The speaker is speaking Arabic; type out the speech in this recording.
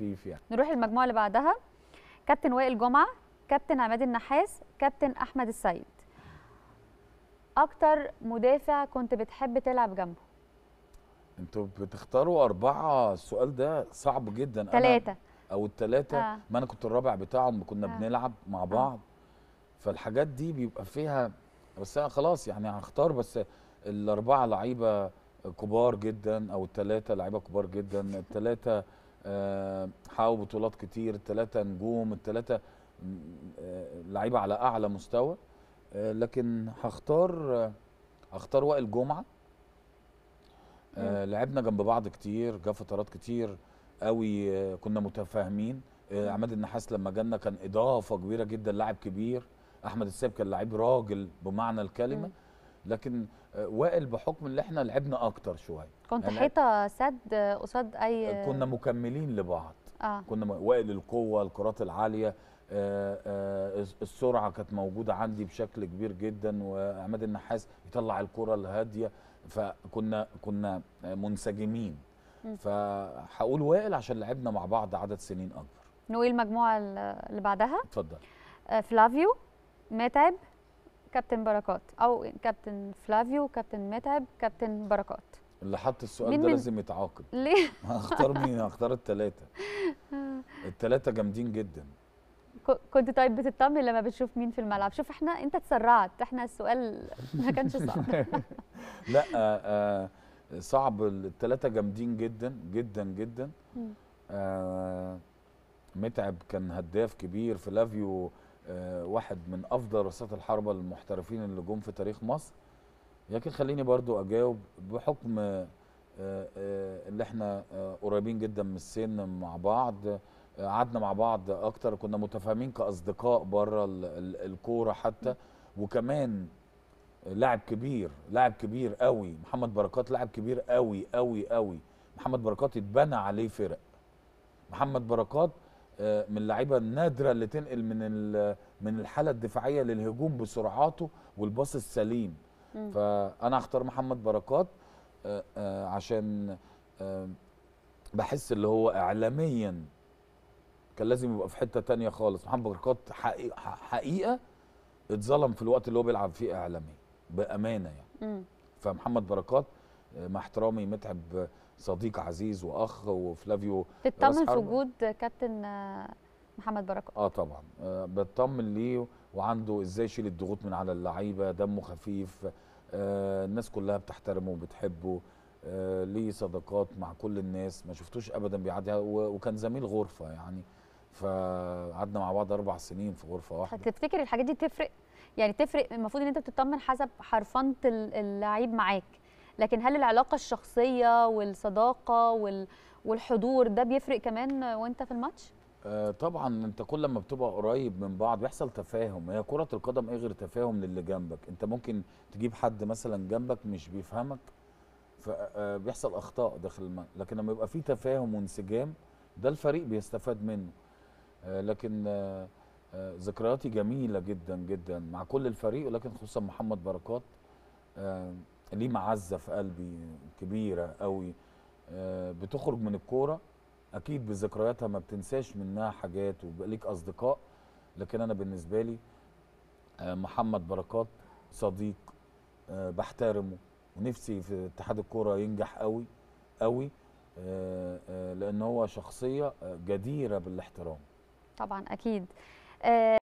لطيف يعني نروح المجموعه اللي بعدها كابتن وائل جمعه كابتن عماد النحاس كابتن احمد السيد اكتر مدافع كنت بتحب تلعب جنبه انتوا بتختاروا اربعه السؤال ده صعب جدا ثلاثه او الثلاثه آه. ما انا كنت الرابع بتاعهم كنا آه. بنلعب مع آه. بعض آه. فالحاجات دي بيبقى فيها بس انا خلاص يعني هختار بس الاربعه لعيبه كبار جدا او الثلاثه لعيبه كبار جدا الثلاثه آه، حققوا بطولات كتير التلاتة نجوم التلاتة آه، لعيبه على اعلى مستوى آه، لكن هختار هختار وائل جمعه لعبنا جنب بعض كتير جه فترات كتير قوي كنا متفاهمين عماد النحاس لما جالنا كان اضافه كبيره جدا لاعب كبير احمد السيب كان لعيب راجل بمعنى الكلمه م. لكن آه، وائل بحكم ان احنا لعبنا اكتر شويه كنت يعني حيطه سد قصاد اي كنا مكملين لبعض آه. كنا وائل القوه الكرات العاليه آه، آه، السرعه كانت موجوده عندي بشكل كبير جدا وعماد النحاس يطلع الكره الهاديه فكنا كنا منسجمين فهقول وائل عشان لعبنا مع بعض عدد سنين اكبر نقول المجموعه اللي بعدها اتفضل فلافيو متعب كابتن بركات او كابتن فلافيو كابتن متعب كابتن بركات اللي حط السؤال ده لازم يتعاقب ليه هختار مين هختار الثلاثه الثلاثه جامدين جدا كنت طيب بتطمن لما بتشوف مين في الملعب شوف احنا انت تسرعت احنا السؤال ما كانش صعب لا آآ آه، آآ آه، صعب الثلاثه جامدين جدا جدا جدا آه، متعب كان هداف كبير فلافيو آه، واحد من افضل رصاصات الحربه المحترفين اللي جم في تاريخ مصر لكن خليني برضو اجاوب بحكم آه، آه، اللي احنا قريبين جدا من السن مع بعض قعدنا مع بعض اكتر كنا متفاهمين كاصدقاء بره الكوره حتى وكمان لاعب كبير لاعب كبير قوي محمد بركات لاعب كبير قوي قوي قوي محمد بركات اتبنى عليه فرق محمد بركات آه، من اللعيبه النادره اللي تنقل من من الحاله الدفاعيه للهجوم بسرعاته والباص السليم فانا هختار محمد بركات آه، آه، عشان بحس اللي هو اعلاميا كان لازم يبقى في حته تانية خالص محمد بركات حقيقه, اتظلم في الوقت اللي هو بيلعب فيه اعلامي بامانه يعني فمحمد بركات مع احترامي متعب صديق عزيز واخ وفلافيو تطمن في وجود كابتن آه، محمد بركات اه طبعا آه بطمن ليه وعنده ازاي يشيل الضغوط من على اللعيبه دمه خفيف آه الناس كلها بتحترمه وبتحبه آه ليه صداقات مع كل الناس ما شفتوش ابدا بيعدي وكان زميل غرفه يعني فقعدنا مع بعض اربع سنين في غرفه واحده تفتكر الحاجات دي تفرق يعني تفرق المفروض ان انت بتطمن حسب حرفنه اللعيب معاك لكن هل العلاقه الشخصيه والصداقه والحضور ده بيفرق كمان وانت في الماتش؟ آه، طبعا انت كل ما بتبقى قريب من بعض بيحصل تفاهم هي كره القدم ايه غير تفاهم للي جنبك انت ممكن تجيب حد مثلا جنبك مش بيفهمك فبيحصل آه، اخطاء داخل الماء لكن لما يبقى في تفاهم وانسجام ده الفريق بيستفاد منه آه، لكن ذكرياتي جميله جدا جدا مع كل الفريق ولكن خصوصا محمد بركات ليه معزه في قلبي كبيره قوي آه، بتخرج من الكوره اكيد بذكرياتها ما بتنساش منها حاجات وبقى ليك اصدقاء لكن انا بالنسبه لي آه، محمد بركات صديق آه، بحترمه ونفسي في اتحاد الكوره ينجح قوي قوي لان هو شخصيه جديره بالاحترام طبعا اكيد